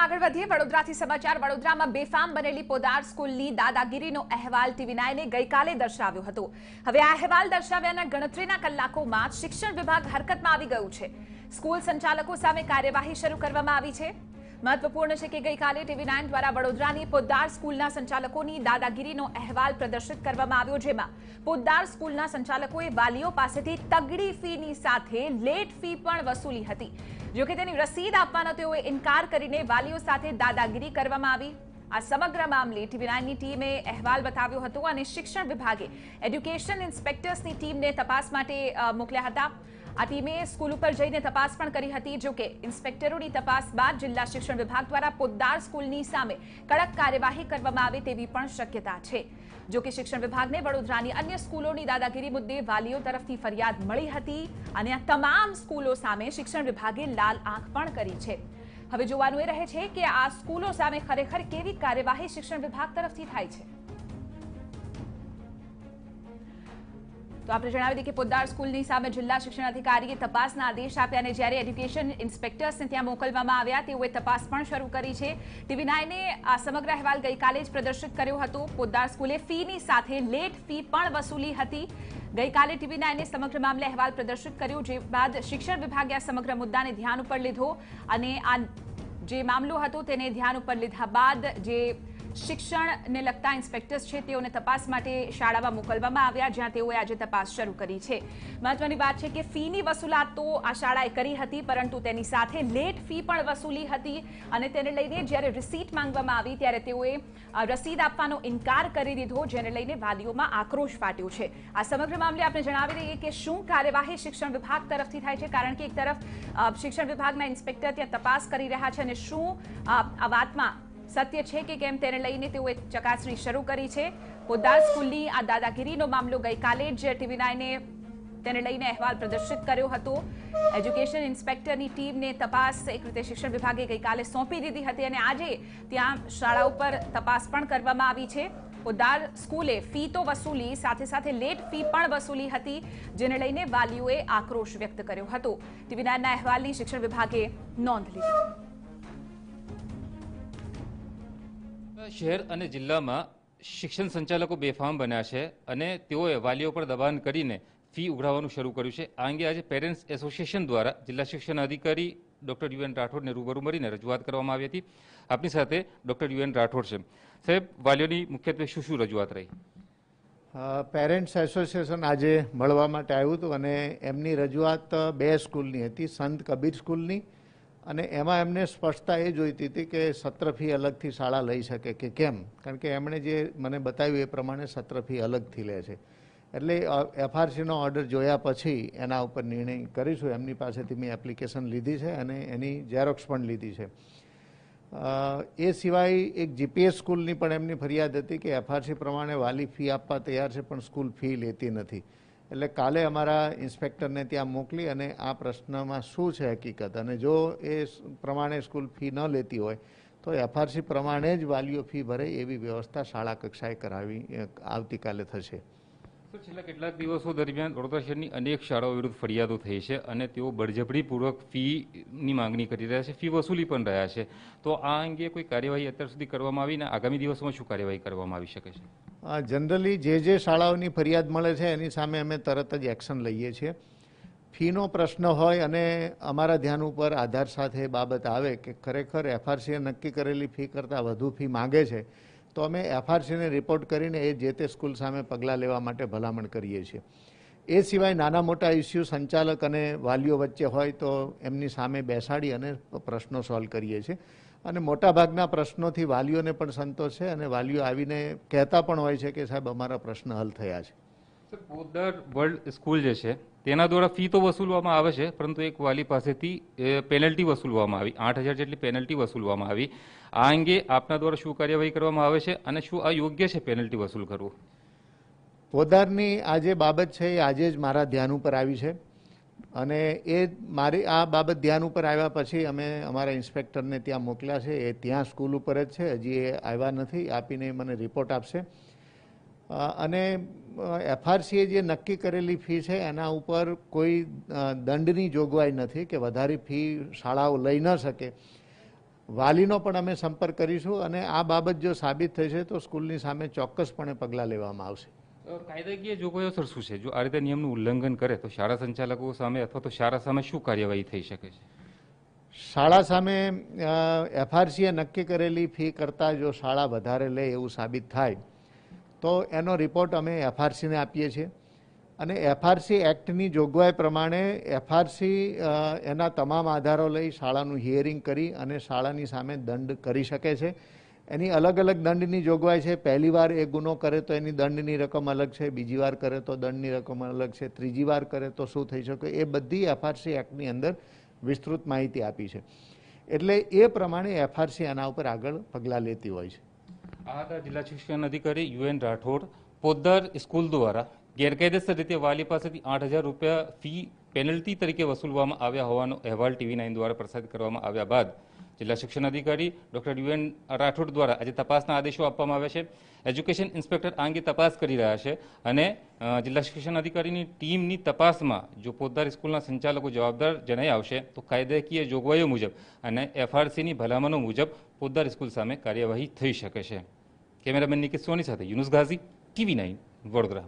આગળ વધીએ વડોદરાથી સમાચાર વડોદરામાં બેફામ બનેલી પોદાર સ્કૂલની દાદાગીરીનો અહેવાલ ટીવી નાઈને ગઈકાલે દર્શાવ્યો હતો હવે આ અહેવાલ દર્શાવ્યાના ગણતરીના કલાકોમાં શિક્ષણ વિભાગ હરકતમાં આવી ગયું છે સ્કૂલ સંચાલકો સામે કાર્યવાહી શરૂ કરવામાં આવી છે મહત્વપૂર્ણ છે કે ગઈ કાલે ટીવી 9 દ્વારા વડોદરાની પોદદાર સ્કૂલના સંચાલકોની દાદાગરીનો અહેવાલ પ્રદર્શિત કરવામાં આવ્યો જેમાં પોદદાર સ્કૂલના સંચાલકોએ વાલીઓ પાસેથી તગડી ફીની સાથે લેટ ફી પણ વસૂલી હતી જો કે તેની રસીદ આપવાનો તેઓ ઇનકાર કરીને વાલીઓ સાથે દાદાગરી કરવામાં આવી આ સમગ્ર મામલે ટીવી ટીમે અહેવાલ બતાવ્યો હતો અને શિક્ષણ વિભાગે એડ્યુકેશન ઇન્સ્પેક્ટર્સની ટીમને તપાસ માટે મોકલ્યા હતા આ ટીમે સ્કૂલ ઉપર જઈને તપાસ પણ કરી હતી જો કે ઇન્સ્પેક્ટરોની તપાસ બાદ જિલ્લા શિક્ષણ વિભાગ દ્વારા પોદ્દાર સ્કૂલની સામે કડક કાર્યવાહી કરવામાં આવે તેવી પણ શક્યતા છે જો કે શિક્ષણ વિભાગને વડોદરાની અન્ય સ્કૂલોની દાદાગીરી મુદ્દે વાલીઓ તરફથી ફરિયાદ મળી હતી અને આ તમામ સ્કૂલો સામે શિક્ષણ વિભાગે લાલ આંખ પણ કરી છે હવે જોવાનું એ રહે છે કે આ સ્કૂલો સામે ખરેખર કેવી કાર્યવાહી શિક્ષણ વિભાગ તરફથી થાય છે તો આપણે જણાવી દઈએ કે પોદ્દાર સ્કૂલની સામે જિલ્લા શિક્ષણ અધિકારીએ તપાસના આદેશ આપ્યા અને જ્યારે એડ્યુકેશન ઇન્સ્પેક્ટર્સને ત્યાં મોકલવામાં આવ્યા તેઓએ તપાસ પણ શરૂ કરી છે ટીવી નાઇને આ સમગ્ર અહેવાલ ગઈકાલે જ પ્રદર્શિત કર્યો હતો પોદ્દાર સ્કૂલે ફીની સાથે લેટ ફી પણ વસૂલી હતી ગઈકાલે ટીવી નાઇને સમગ્ર મામલે અહેવાલ પ્રદર્શિત કર્યો જે બાદ શિક્ષણ વિભાગે આ સમગ્ર મુદ્દાને ધ્યાન ઉપર લીધો અને આ જે મામલો હતો તેને ધ્યાન ઉપર લીધા બાદ જે શિક્ષણને લગતા ઇન્સ્પેક્ટર્સ છે તેઓને તપાસ માટે શાળામાં મોકલવામાં આવ્યા જ્યાં તેઓએ આજે તપાસ શરૂ કરી છે મહત્વની વાત છે કે ફીની વસૂલાત તો આ શાળાએ કરી હતી પરંતુ તેની સાથે લેટ ફી પણ વસૂલી હતી અને તેને લઈને જ્યારે રિસીટ માંગવામાં આવી ત્યારે તેઓએ રસીદ આપવાનો ઇનકાર કરી દીધો જેને લઈને વાલીઓમાં આક્રોશ ફાટ્યો છે આ સમગ્ર મામલે આપણે જણાવી દઈએ કે શું કાર્યવાહી શિક્ષણ વિભાગ તરફથી થાય છે કારણ કે એક તરફ શિક્ષણ વિભાગના ઇન્સ્પેક્ટર ત્યાં તપાસ કરી રહ્યા છે અને શું આ વાતમાં સત્ય છે કે કેમ તેને લઈને તેઓએ ચકાસણી શરૂ કરી છે પોદાર સ્કૂલની આ દાદાગીરીનો મામલો ગઈકાલે જ ટીવી નાઇને તેને લઈને અહેવાલ પ્રદર્શિત કર્યો હતો એજ્યુકેશન ઇન્સ્પેક્ટરની ટીમને તપાસ એક રીતે શિક્ષણ વિભાગે ગઈકાલે સોંપી દીધી હતી અને આજે ત્યાં શાળા ઉપર તપાસ પણ કરવામાં આવી છે પોદાર સ્કૂલે ફી તો વસૂલી સાથે સાથે લેટ ફી પણ વસૂલી હતી જેને લઈને વાલીઓએ આક્રોશ વ્યક્ત કર્યો હતો ટીવી નાઇનના અહેવાલની શિક્ષણ વિભાગે નોંધ લીધી શહેર અને જિલ્લામાં શિક્ષણ સંચાલકો બેફામ બન્યા છે અને તેઓએ વાલીઓ પર દબાણ કરીને ફી ઉઘરાવવાનું શરૂ કર્યું છે આ અંગે આજે પેરેન્ટ્સ એસોસિએશન દ્વારા જિલ્લા શિક્ષણ અધિકારી ડૉક્ટર યુએન રાઠોડને રૂબરૂ મળીને રજૂઆત કરવામાં આવી હતી આપની સાથે ડૉક્ટર યુએન રાઠોડ છે સાહેબ વાલીઓની મુખ્યત્વે શું શું રજૂઆત રહી પેરેન્ટ્સ એસોસિએશન આજે મળવા માટે આવ્યું હતું અને એમની રજૂઆત બે સ્કૂલની હતી સંત કબીર સ્કૂલની અને એમાં એમને સ્પષ્ટતા એ જોઈતી હતી કે સત્ર ફી અલગથી શાળા લઈ શકે કે કેમ કારણ કે એમણે જે મને બતાવ્યું એ પ્રમાણે સત્ર ફી અલગથી લે છે એટલે એફઆરસીનો ઓર્ડર જોયા પછી એના ઉપર નિર્ણય કરીશું એમની પાસેથી મેં એપ્લિકેશન લીધી છે અને એની ઝેરોક્સ પણ લીધી છે એ સિવાય એક જીપીએસ સ્કૂલની પણ એમની ફરિયાદ હતી કે એફઆરસી પ્રમાણે વાલી ફી આપવા તૈયાર છે પણ સ્કૂલ ફી લેતી નથી એટલે કાલે અમારા ઇન્સ્પેક્ટરને ત્યાં મોકલી અને આ પ્રશ્નમાં શું છે હકીકત અને જો એ પ્રમાણે સ્કૂલ ફી ન લેતી હોય તો એફઆરસી પ્રમાણે જ વાલીઓ ફી ભરે એવી વ્યવસ્થા શાળા કક્ષાએ કરાવી આવતીકાલે થશે છેલ્લા કેટલાક દિવસો દરમિયાન વડોદરા શહેરની અનેક શાળાઓ વિરુદ્ધ ફરિયાદો થઈ છે અને તેઓ બળજબરીપૂર્વક ફીની માંગણી કરી રહ્યા છે ફી વસૂલી પણ રહ્યા છે તો આ અંગે કોઈ કાર્યવાહી અત્યાર સુધી કરવામાં આવી ને આગામી દિવસોમાં શું કાર્યવાહી કરવામાં આવી શકે છે જનરલી જે જે શાળાઓની ફરિયાદ મળે છે એની સામે અમે તરત જ એક્શન લઈએ છીએ ફીનો પ્રશ્ન હોય અને અમારા ધ્યાન ઉપર આધાર સાથે બાબત આવે કે ખરેખર એફઆરસીએ નક્કી કરેલી ફી કરતાં વધુ ફી માગે છે તો અમે એફઆરસીને રિપોર્ટ કરીને એ જે તે સ્કૂલ સામે પગલાં લેવા માટે ભલામણ કરીએ છીએ એ સિવાય નાના મોટા ઇસ્યુ સંચાલક અને વાલીઓ વચ્ચે હોય તો એમની સામે બેસાડી અને પ્રશ્નો સોલ્વ કરીએ છીએ અને મોટાભાગના પ્રશ્નોથી વાલીઓને પણ સંતોષ છે અને વાલીઓ આવીને કહેતા પણ હોય છે કે સાહેબ અમારા પ્રશ્ન હલ થયા છે પોદર વર્લ્ડ સ્કૂલ જે છે તેના દ્વારા ફી તો વસૂલવામાં આવે છે પરંતુ એક વાલી પાસેથી પેનલ્ટી વસૂલવામાં આવી આઠ હજાર જેટલી પેનલ્ટી વસૂલવામાં આવી આ અંગે આપના દ્વારા શું કાર્યવાહી કરવામાં આવે છે અને શું આ યોગ્ય છે પેનલ્ટી વસૂલ કરવું પોદારની આ જે બાબત છે એ આજે જ મારા ધ્યાન ઉપર આવી છે અને એ મારી આ બાબત ધ્યાન ઉપર આવ્યા પછી અમે અમારા ઇન્સ્પેક્ટરને ત્યાં મોકલ્યા છે એ ત્યાં સ્કૂલ ઉપર જ છે હજી એ આવ્યા નથી આપીને મને રિપોર્ટ આપશે અને એફઆરસીએ જે નક્કી કરેલી ફી છે એના ઉપર કોઈ દંડની જોગવાઈ નથી કે વધારે ફી શાળાઓ લઈ ન શકે વાલીનો પણ અમે સંપર્ક કરીશું અને આ બાબત જો સાબિત થશે તો સ્કૂલની સામે ચોક્કસપણે પગલાં લેવામાં આવશે કાયદાકીય જોગવાઈઓ સર શું છે જો આ રીતે નિયમનું ઉલ્લંઘન કરે તો શાળા સંચાલકો સામે અથવા તો શાળા સામે શું કાર્યવાહી થઈ શકે છે શાળા સામે એફઆરસીએ નક્કી કરેલી ફી કરતાં જો શાળા વધારે લે એવું સાબિત થાય તો એનો રિપોર્ટ અમે એફઆરસીને આપીએ છીએ અને એફઆરસી એક્ટની જોગવાઈ પ્રમાણે એફઆરસી એના તમામ આધારો લઈ શાળાનું હિયરિંગ કરી અને શાળાની સામે દંડ કરી શકે છે એની અલગ અલગ દંડની જોગવાઈ છે પહેલી વાર એ ગુનો કરે તો એની દંડની રકમ અલગ છે બીજી વાર કરે તો દંડની રકમ અલગ છે ત્રીજી વાર કરે તો શું થઈ શકે એ બધી એફઆરસી એક્ટની અંદર વિસ્તૃત માહિતી આપી છે એટલે એ પ્રમાણે એફઆરસી આના ઉપર આગળ પગલાં લેતી હોય છે આ જિલ્લા શિક્ષણ અધિકારી યુએન રાઠોડ પોદ્દાર સ્કૂલ દ્વારા ગેરકાયદેસર રીતે વાલી પાસેથી આઠ હજાર રૂપિયા ફી પેનલ્ટી તરીકે વસૂલવામાં આવ્યા હોવાનો અહેવાલ ટીવી નાઇન દ્વારા પ્રસારિત કરવામાં આવ્યા બાદ જિલ્લા શિક્ષણ અધિકારી ડોક્ટર યુએન રાઠોડ દ્વારા આજે તપાસના આદેશો આપવામાં આવ્યા છે એજ્યુકેશન ઇન્સ્પેક્ટર આ અંગે તપાસ કરી રહ્યા છે અને જિલ્લા શિક્ષણ અધિકારીની ટીમની તપાસમાં જો પોદ્દાર સ્કૂલના સંચાલકો જવાબદાર જણાઈ આવશે તો કાયદાકીય જોગવાઈઓ મુજબ અને એફઆરસીની ભલામણો મુજબ પોતદાર સ્કૂલ સામે કાર્યવાહી થઈ શકે છે क्यामेराम्यान निकै सोनी छ त युनुस गाजी, टिभी नाइन वडोदरा